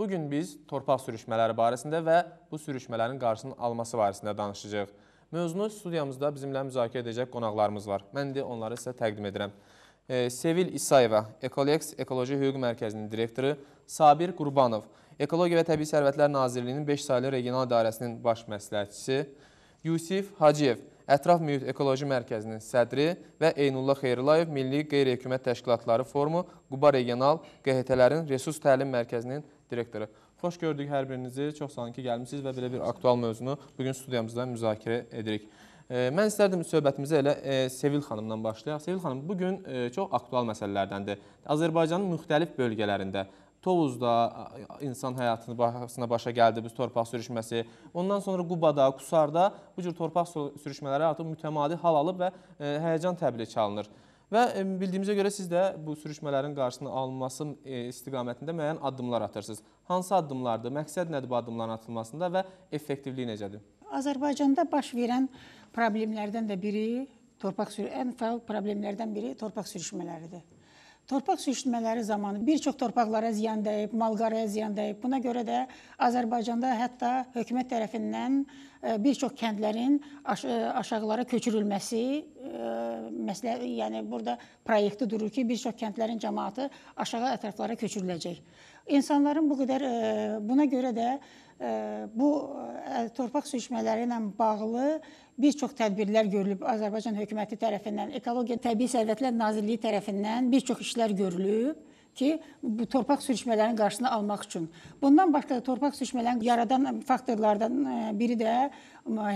Bugün biz torpaq sürüşmələri barəsində və bu sürüşmələrin qarşısının alması barəsində danışacaq. Mövzunu studiyamızda bizimlə müzakirə edəcək qonaqlarımız var. Mən indi onları sizə təqdim edirəm. E, Sevil İsayeva, Ekolex Ekoloji Hüquq Mərkəzinin direktoru, Sabir Qurbanov, Ekologiya və Təbii Sərvətlər Nazirliyinin 5 saylı regional idarəsinin baş məsləhətçisi, Yusif Hacıyev, Ətraf Mühit Ekoloji Mərkəzinin sədri və Eynullah Xeyrilayev Milli Qeyri-Hökumət Təşkilatları Forumu Quba Regional QHT-lərin Resurs Təlim Mərkəzinin direktora. Xoş gördük hər birinizi. Çox sağ olun ki, gəlmisiniz və belə bir aktual mövzunu bugün studiyamızda müzakirə edirik. E, mən istərdim söhbətimizə elə e, Sevil xanımdan başlayaq. Sevil xanım, bugün e, çox aktual məsələlərdəndir. Azərbaycanın müxtəlif bölgələrində Tovuzda insan həyatını bahasına başa gəldi biz torpaq sürüşməsi. Ondan sonra Qubada, Qusarda bu cür torpaq sürüşmələri artıq mütəmadi hal alıb və həyəcan təbili çalınır. Və bildiyimizə görə siz də bu sürüşmələrin qarşısının alınması e, istiqamətində müəyyən addımlar atırsınız. Hansı addımlardır? Məqsəd nədir bu addımların atılmasında və effektivliyi necədir? Azərbaycanda baş verən problemlərdən də biri torpaq sürüşmələri, ən fəal problemlərdən biri torpaq sürüşmələridir. Torpaq sürüşmələri zamanı bir çox torpaqlara ziyan dəyib, malqaraya ziyan dəyib. Buna görə də Azərbaycanda hətta hökumət tərəfindən e, bir çox kəndlərin aş e, aşağılara köçürülməsi e, məsələ, yəni burada proyektdə durur ki, bir çox kəndlərin cəmaatı aşağı ətraflara köçürüləcək insanların bu qədər e, buna görə də e, bu e, torpaq sürüşmələri ilə bağlı bir çox tədbirlər görülüb Azərbaycan hökuməti tərəfindən, Ekologiya Təbii Sərvətlər Nazirliyi tərəfindən bir çox işlər görülüb ki, bu torpaq sürüşmələrinin qarşısını almaq üçün. Bundan başqa da torpaq sürüşmələrini yaradan faktorlardan biri də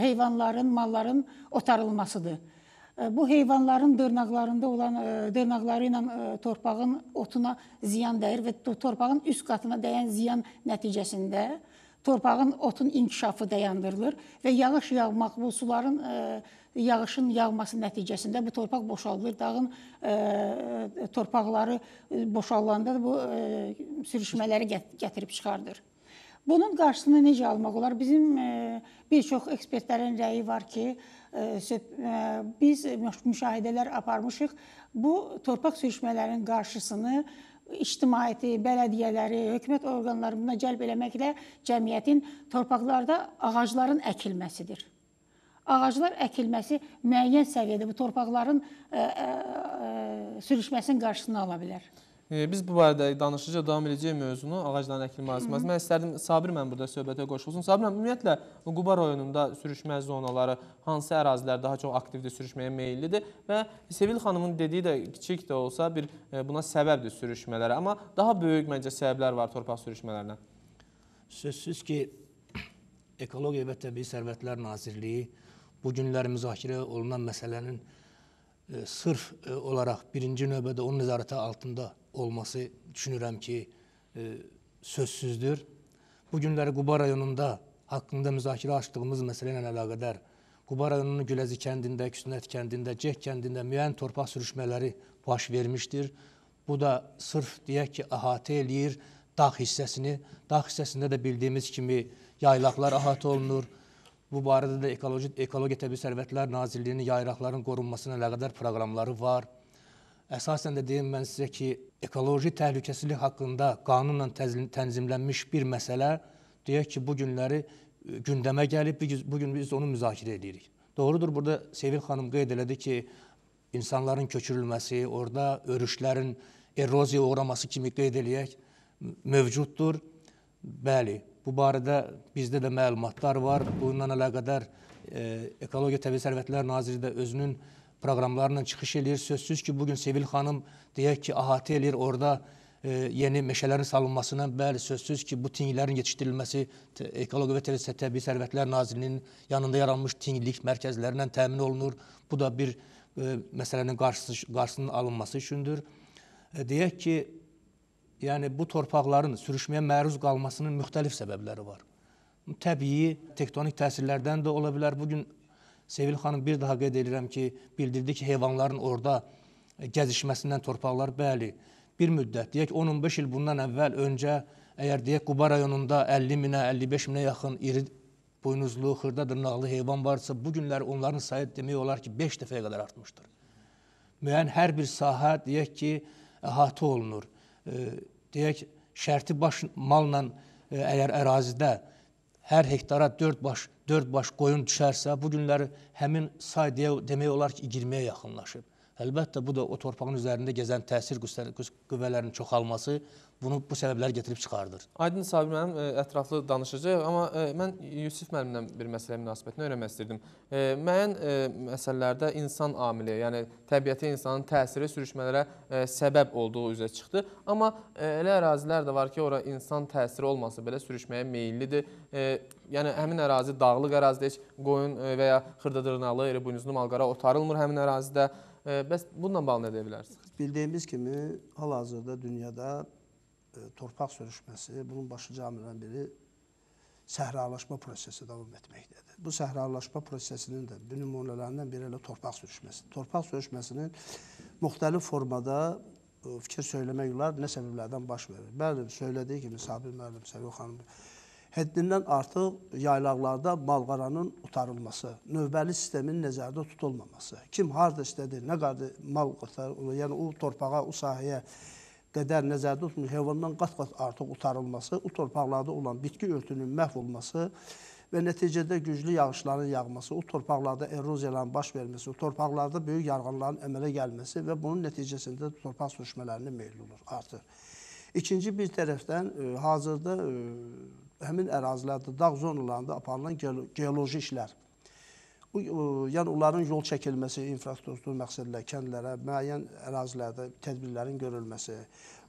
heyvanların, malların otarılmasıdır bu heyvanların dırnaqlarında olan dırnaqları ilə torpağın otuna ziyan dəyir və torpağın üst qatına dəyən ziyan nəticəsində torpağın otun inkişafı dayandırılır və yağış yağmaq bu suların yağışın yağması nəticəsində bu torpaq boşalır. Dağın ə, torpaqları boşalanda bu ə, sürüşmələri gətirib çıxardır. Bunun qarşısını necə almaq olar? Bizim e, bir çox ekspertlərin rəyi var ki, e, e, biz müşahidələr aparmışıq. Bu torpaq sürüşmələrinin qarşısını ictimaiyyəti, bələdiyyələri, hökumət orqanlarını cəlb eləməklə cəmiyyətin torpaqlarda ağacların əkilməsidir. Ağaclar əkilməsi müəyyən səviyyədə bu torpaqların ə, ə, sürüşməsinin qarşısını ala bilər. Biz bu barədə danışıca davam edəcəyik mövzunu, ağacların əkilmə azması. Mən istərdim Sabir mən burada söhbətə qoşulsun. Sabir mən ümumiyyətlə Quba rayonunda sürüşmə zonaları hansı ərazilər daha çox aktivdir, sürüşməyə meyillidir və Sevil xanımın dediyi də kiçik də olsa bir e, buna səbəbdir sürüşmələrə. Amma daha böyük məncə səbəblər var torpaq sürüşmələrinə. Sözsüz ki, Ekologiya və Təbii Sərvətlər Nazirliyi bu günlər müzakirə olunan məsələnin e, sırf e, olaraq birinci növbədə onun nəzarəti altında olması düşünürəm ki, e, sözsüzdür. Bu günləri Quba rayonunda haqqında müzakirə açdığımız məsələ ilə əlaqədar Quba rayonunun Güləzi kəndində, Küsnət kəndində, Ceh kəndində müəyyən torpaq sürüşmələri baş vermişdir. Bu da sırf deyək ki, əhatə eləyir dağ hissəsini. Dağ hissəsində də bildiyimiz kimi yaylaqlar əhatə olunur. Bu barədə də Ekoloji, Ekologiya Təbii Sərvətlər Nazirliyinin yayraqların qorunmasına əlaqədar proqramları var. Əsasən də deyim mən sizə ki, ekoloji təhlükəsizlik haqqında qanunla tənzimlənmiş bir məsələ deyək ki, bu günləri gündəmə gəlib, bu gün biz onu müzakirə edirik. Doğrudur, burada Sevil xanım qeyd elədi ki, insanların köçürülməsi, orada örüşlərin eroziya uğraması kimi qeyd eləyək, mövcuddur. Bəli, Bu barədə bizdə də məlumatlar var. Bununla əlaqədar e, Ekologiya Təbii Sərvətlər Naziri də özünün proqramlarla çıxış eləyir. Sözsüz ki, bugün Sevil xanım deyək ki, əhatə eləyir orada e, yeni meşələrin salınmasına, bəli, sözsüz ki, bu tinglərin yetişdirilməsi Ekologiya və Təbii Sərvətlər Nazirliyinin yanında yaranmış tinglik mərkəzlərindən təmin olunur. Bu da bir e, məsələnin qarşısının alınması üçündür. Deyək ki, yəni bu torpaqların sürüşməyə məruz qalmasının müxtəlif səbəbləri var. Təbii tektonik təsirlərdən də ola bilər. Bu gün Sevil xanım bir daha qeyd edirəm ki, bildirdi ki, heyvanların orada e, gəzişməsindən torpaqlar bəli bir müddət, deyək 10-15 il bundan əvvəl öncə əgər deyək Quba rayonunda 50 minə, 55 minə yaxın iri buynuzlu, xırda dırnaqlı heyvan varsa, bu günlər onların sayı demək olar ki, 5 dəfəyə qədər artmışdır. Müəyyən hər bir sahə deyək ki, əhatə olunur deyək, şərti baş malla e, əgər ərazidə hər hektara 4 baş 4 baş qoyun düşərsə, bu günləri həmin say deyə, demək olar ki, 20-yə yaxınlaşıb. Əlbəttə bu da o torpağın üzərində gəzən təsir qüvvələrinin çoxalması bunu bu səbəblər gətirib çıxardır. Aydın Sabir müəllim e, ətraflı danışacaq, amma e, mən Yusif müəllimdən bir məsələ münasibətini öyrənmək istirdim. E, müəyyən məsələlərdə insan amili, yəni təbiətə insanın təsiri sürüşmələrə səbəb olduğu üzə çıxdı. Amma elə ərazilər də var ki, ora insan təsiri olmasa belə sürüşməyə meyillidir. Yəni həmin ərazi dağlıq ərazidə heç qoyun və ya xırda dırnalı, elə buynuzlu malqara otarılmır həmin ərazidə. Bəs bununla bağlı nə deyə bilərsiniz? Bildiyimiz kimi, hal-hazırda dünyada e, torpaq sürüşməsi, bunun başlıca amillərindən biri səhralaşma prosesi davam etməkdədir. Bu səhralaşma prosesinin də bir nümunələrindən biri elə torpaq sürüşməsi. Torpaq sürüşməsinin müxtəlif formada e, fikir söyləmək olar, nə səbəblərdən baş verir. Bəli, söylədiyi kimi Sabir müəllim, Səviyə xanım həddindən artıq yaylaqlarda malqaranın otarılması, növbəli sistemin nəzərdə tutulmaması, kim harda istədi, nə qədər mal otar, yəni o torpağa, o sahəyə qədər nəzərdə tutulmuş heyvandan qat-qat artıq otarılması, o torpaqlarda olan bitki örtünün məhv olması və nəticədə güclü yağışların yağması, o torpaqlarda eroziyaların baş verməsi, o torpaqlarda böyük yarğanların əmələ gəlməsi və bunun nəticəsində torpaq sürüşmələrinə meyil olur, artır. İkinci bir tərəfdən e, hazırda e, həmin ərazilərdə, dağ zonalarında aparılan geoloji işlər, e, yəni onların yol çəkilməsi, infrastruktur məqsədlə kəndlərə, müəyyən ərazilərdə tədbirlərin görülməsi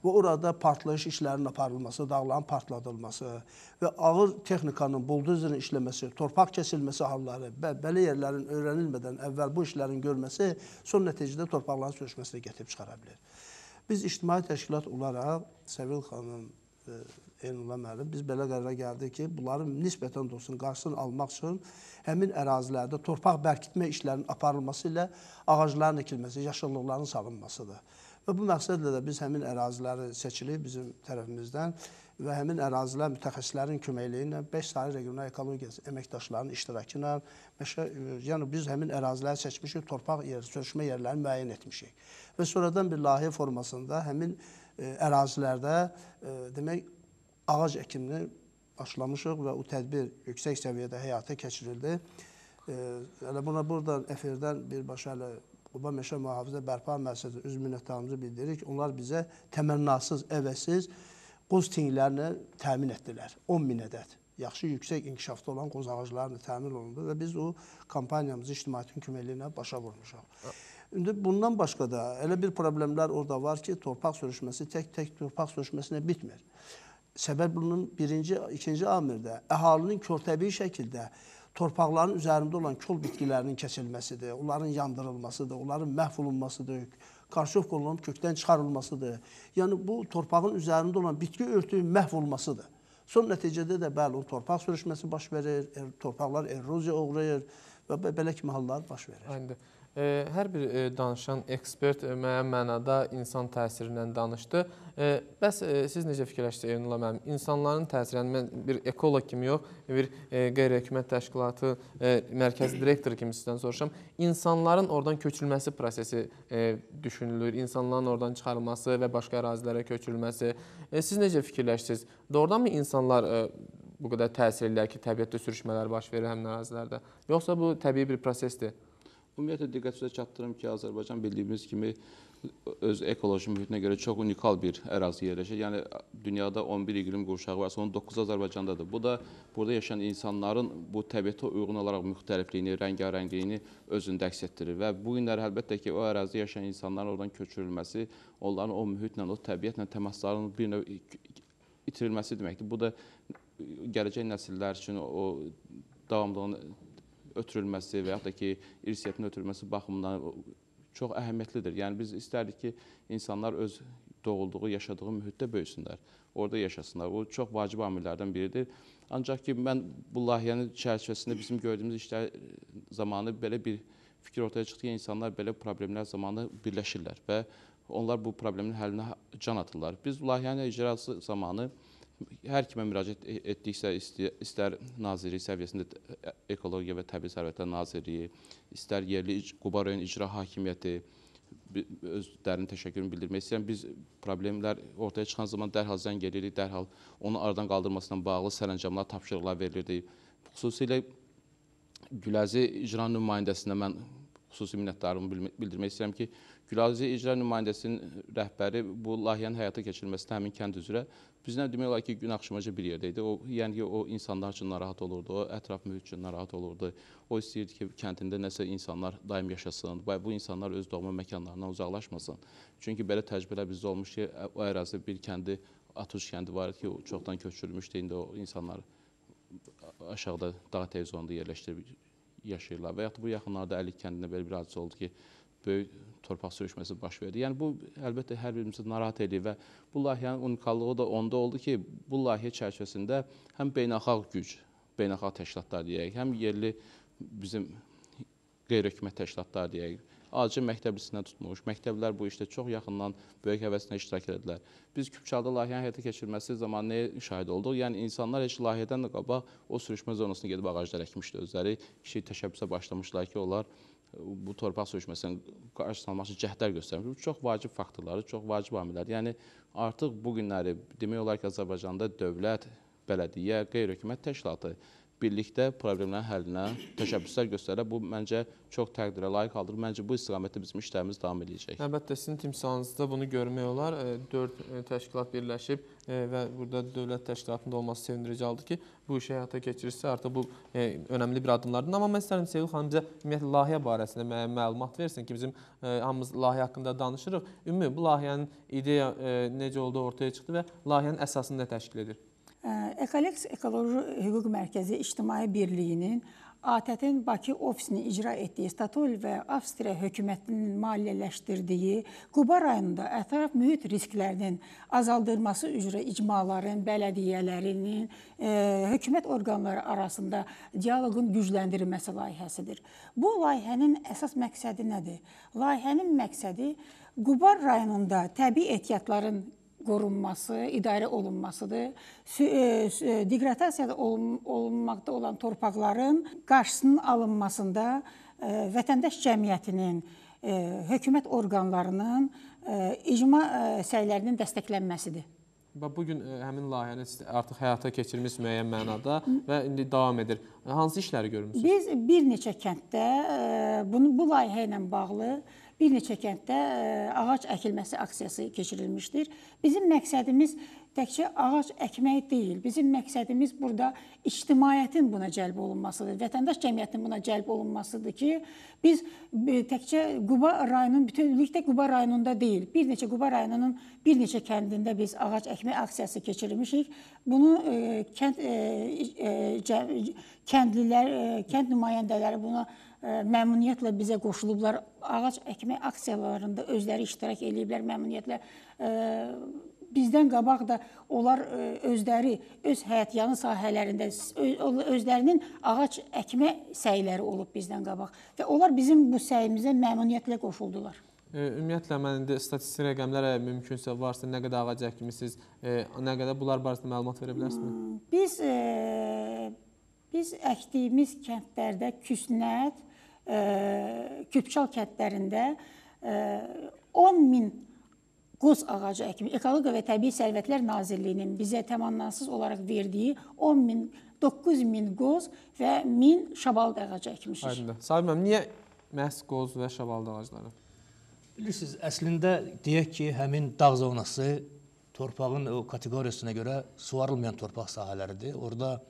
və orada partlayış işlərinin aparılması, dağların partladılması və ağır texnikanın, buldozerin işləməsi, torpaq kəsilməsi halları, bə belə yerlərin öyrənilmədən əvvəl bu işlərin görməsi son nəticədə torpaqların sürüşməsinə gətirib çıxara bilər. Biz ictimai təşkilat olaraq Səvil xanım E, Elnullah müəllim, biz belə qərara gəldik ki, bunların nisbətən də olsun qarşısını almaq üçün həmin ərazilərdə torpaq bərkitmə işlərinin aparılması ilə ağacların əkilməsi, yaşıllıqların salınmasıdır. Və bu məqsədlə də biz həmin əraziləri seçilib bizim tərəfimizdən və həmin ərazilər mütəxəssislərin köməkliyi ilə 5 sayı regional ekologiya əməkdaşlarının iştirakı ilə e, yəni biz həmin əraziləri seçmişik, torpaq yer, sürüşmə yerlərini müəyyən etmişik. Və sonradan bir layihə formasında həmin əraziləri E, ərazilərdə e, demək ağac əkimini başlamışıq və o tədbir yüksək səviyyədə həyata keçirildi. Elə buna buradan efirdən birbaşa elə Quba Meşə Mühafizə Bərpa Məhsəsi üzv minnətdarımızı bildiririk. Onlar bizə təmənnasız, əvəzsiz qoz tinqlərini təmin etdilər. 10 min ədəd. Yaxşı yüksək inkişafda olan qoz ağaclarını təmin olundu və biz o kampaniyamızı ictimaiyyətin köməkliyinə başa vurmuşuq. İndi bundan başqa da elə bir problemlər orada var ki, torpaq sürüşməsi tək-tək torpaq sürüşməsinə bitmir. Səbəb bunun birinci, ikinci amirdə əhalinin körtəbii şəkildə torpaqların üzərində olan kol bitkilərinin kəsilməsidir, onların yandırılmasıdır, onların məhv olunmasıdır, qarşıq qolunun kökdən çıxarılmasıdır. Yəni bu torpağın üzərində olan bitki örtüyü məhv olmasıdır. Son nəticədə də bəli, o torpaq sürüşməsi baş verir, er, torpaqlar eroziya uğrayır və belə kimi hallar baş verir. Aynıdır. Hər bir e, danışan ekspert e, müəyyən mənada insan təsirindən danışdı. Bəs e, siz necə fikirləşirsiniz Eynula müəllim? İnsanların təsiri, yəni mən bir ekoloq kimi yox, bir qeyri-hökumət təşkilatı mərkəzi direktoru kimi sizdən soruşam. İnsanların oradan köçülməsi prosesi düşünülür, insanların oradan çıxarılması və başqa ərazilərə köçürülməsi. Siz necə fikirləşirsiniz? Doğrudanmı insanlar bu qədər təsir edirlər ki, təbiətdə sürüşmələr baş verir həmin ərazilərdə? Yoxsa bu təbii bir prosesdir? Ümumiyyətlə diqqət üzrə çatdırım ki, Azərbaycan bildiyimiz kimi öz ekoloji mühitinə görə çox unikal bir ərazi yerləşir. Yəni dünyada 11 iqlim qurşağı varsa, onun 9-u Azərbaycandadır. Bu da burada yaşayan insanların bu təbiətə uyğun olaraq müxtəlifliyini, rəngarəngliyini özündə əks etdirir və bu günlər əlbəttə ki, o ərazidə yaşayan insanların oradan köçürülməsi, onların o mühitlə, o təbiətlə təmaslarının bir növ itirilməsi deməkdir. Bu da gələcək nəsillər üçün o davamlılığını ötürülməsi və yaxud da ki, irsiyyətin ötürülməsi baxımından çox əhəmiyyətlidir. Yəni biz istərdik ki, insanlar öz doğulduğu, yaşadığı mühitdə böyüsünlər, orada yaşasınlar. Bu çox vacib amillərdən biridir. Ancaq ki, mən bu layihənin çərçivəsində bizim gördüyümüz işlər zamanı belə bir fikir ortaya çıxdı ki, insanlar belə problemlər zamanı birləşirlər və onlar bu problemin həllinə can atırlar. Biz layihənin icrası zamanı hər kimə müraciət e-, etdiksə, istər Nazirlik səviyyəsində e-, Ekologiya və Təbii Sərvətlər Nazirliyi, istər yerli Quba rayon icra hakimiyyəti öz dərin təşəkkürümü bildirmək istəyirəm. Biz problemlər ortaya çıxan zaman dərhal zəng edirik, dərhal onu aradan qaldırmasından bağlı sərəncamlar, tapşırıqlar verilirdik. Xüsusilə Güləzi icra nümayəndəsində mən xüsusi minnətdarımı bildirmək istəyirəm ki, Gülərziya İcra Nümayəndəsinin rəhbəri bu layihənin həyata keçirilməsində həmin kənd üzrə bizlə demək olar ki, gün axşamaca bir yerdə idi. O, yəni ki, o insanlar üçün narahat olurdu, o ətraf mühit üçün narahat olurdu. O istəyirdi ki, kəndində nəsə insanlar daim yaşasın və bu insanlar öz doğma məkanlarından uzaqlaşmasın. Çünki belə təcrübələr bizdə olmuş ki, o ərazi bir kəndi, Atuş kəndi var ki, çoxdan köçürülmüşdü, indi o insanlar aşağıda dağ təyzonunda yerləşdirib yaşayırlar. Və yaxud bu yaxınlarda Əlik kəndində belə bir hadisə oldu ki, böyük torpaq sürüşməsi baş verdi. Yəni bu əlbəttə hər birimizi narahat edir və bu layihənin unikallığı da onda oldu ki, bu layihə çərçivəsində həm beynəlxalq güc, beynəlxalq təşkilatlar deyək, həm yerli bizim qeyri-hökumət təşkilatlar deyək, acı məktəblisindən tutmuş, məktəblər bu işdə çox yaxından böyük həvəslə iştirak edədilər. Biz Kübçalda layihənin həyata keçirilməsi zamanı nəyə şahid olduq? Yəni, insanlar heç layihədən də qabaq o sürüşmə zonasına gedib ağaclar əkmişdi özləri, kişi təşəbbüsə başlamışlar ki, onlar bu torpaq sökməsinin qarşısını almaq üçün cəhdlər göstərmiş. Bu çox vacib faktorları, çox vacib amillərdir. Yəni artıq bu günləri demək olar ki, Azərbaycanda dövlət, bələdiyyə, qeyri-hökumət təşkilatı birlikdə problemlərin həllinə təşəbbüslər göstərə. Bu məncə çox təqdirə layiq haldır. Məncə bu istiqamətdə bizim işlərimiz davam edəcək. Əlbəttə sizin timsalınızda bunu görmək olar. 4 e, e, təşkilat birləşib e, və burada dövlət təşkilatında olması sevindirici aldı ki, bu işi həyata keçirirsə artıq bu önəmli bir addımlardır. Amma mən istərdim Sevil xanım bizə ümumiyyətlə layihə barəsində məlumat versin ki, bizim hamımız layihə haqqında danışırıq. Ümumi bu layihənin ideya necə oldu ortaya çıxdı və layihənin əsasını nə təşkil edir? Ekolex Ekoloji Hüquq Mərkəzi İctimai Birliyinin ATƏT-in Bakı ofisini icra etdiyi statut və Avstriya hökumətinin maliyyələşdirdiyi Quba rayonunda ətraf mühit risklərinin azaldılması üzrə icmaların, bələdiyyələrinin, e, hökumət orqanları arasında dialoqun gücləndirilməsi layihəsidir. Bu layihənin əsas məqsədi nədir? Layihənin məqsədi Qubar rayonunda təbii ehtiyatların qorunması, idarə olunmasıdır. E, e, Deqradasiya olun olunmaqda olan torpaqların qarşısının alınmasında e, vətəndaş cəmiyyətinin, hökumət orqanlarının icma səylərinin dəstəklənməsidir. Və bu gün e, həmin layihəni artıq həyata keçirmiş müəyyən mənada və indi davam edir. E, hansı işləri görmüsünüz? Biz bir neçə kənddə e, bunu bu layihə ilə bağlı bir neçə kənddə ağac əkilməsi aksiyası keçirilmişdir. Bizim məqsədimiz təkcə ağac əkmək deyil. Bizim məqsədimiz burada ictimaiyyətin buna cəlb olunmasıdır. Vətəndaş cəmiyyətinin buna cəlb olunmasıdır ki, biz e, təkcə Quba rayonunun bütünlükdə Quba rayonunda deyil, bir neçə Quba rayonunun bir neçə kəndində biz ağac əkmək aksiyası keçirmişik. Bunu e, kənd e, e, kəndlilər, e, kənd nümayəndələri buna e, məmnuniyyətlə bizə qoşulublar. Ağac əkmək aksiyalarında özləri iştirak eləyiblər, məmnuniyyətlə e, bizdən qabaq da onlar e, özləri öz həyətyanı sahələrində özlərinin ağac əkmə səyləri olub bizdən qabaq və onlar bizim bu səyimizə məmnuniyyətlə qoşuldular. E, ümumiyyətlə mən indi statistik rəqəmlərə mümkünsə varsa nə qədər ağac əkmisiniz, e, nə qədər bunlar barəsində məlumat verə bilərsiniz? Hmm, biz biz əkdiyimiz kəndlərdə Küsnət, Küpçal kəndlərində 10 min Quz ağacı əkimi Ekologiya və Təbii Sərvətlər Nazirliyinin bizə təmannansız olaraq verdiyi 10 min, 9 min qoz və 1000 şabalıd ağacı əkmişik. Aydındır. Sabir müəllim, niyə məhz qoz və şabalıd ağacları? Bilirsiniz, əslində deyək ki, həmin dağ zonası torpağın o kateqoriyasına görə suvarılmayan torpaq sahələridir. Orada ə,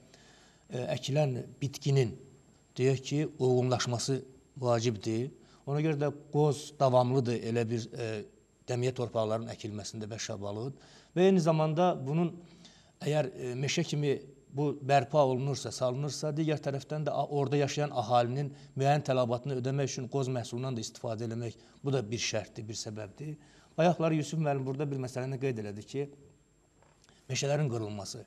e, əkilən bitkinin deyək ki, uyğunlaşması vacibdir. Ona görə də qoz davamlıdır, elə bir ə, e, dəmiyə torpaqların əkilməsində və şabalıd və eyni zamanda bunun əgər e, meşə kimi bu bərpa olunursa, salınırsa, digər tərəfdən də orada yaşayan əhalinin müəyyən tələbatını ödəmək üçün qoz məhsulundan da istifadə eləmək, bu da bir şərtdir, bir səbəbdir. Bayaqlar Yusuf müəllim burada bir məsələni qeyd elədi ki, meşələrin qırılması.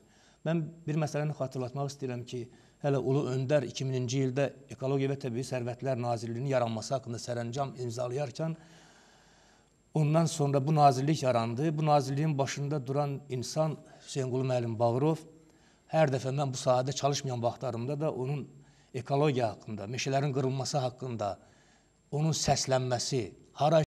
Mən bir məsələni xatırlatmaq istəyirəm ki, hələ Ulu Öndər 2000-ci ildə Ekologiya və Təbii Sərvətlər Nazirliyinin yaranması haqqında sərəncam imzalayarkən Ondan sonra bu nazirlik yarandı. Bu nazirliyin başında duran insan Hüseynqulu müəllim Bağırov. Hər dəfə mən bu sahədə çalışmayan vaxtlarımda da onun ekologiya haqqında, meşələrin qırılması haqqında, onun səslənməsi, hara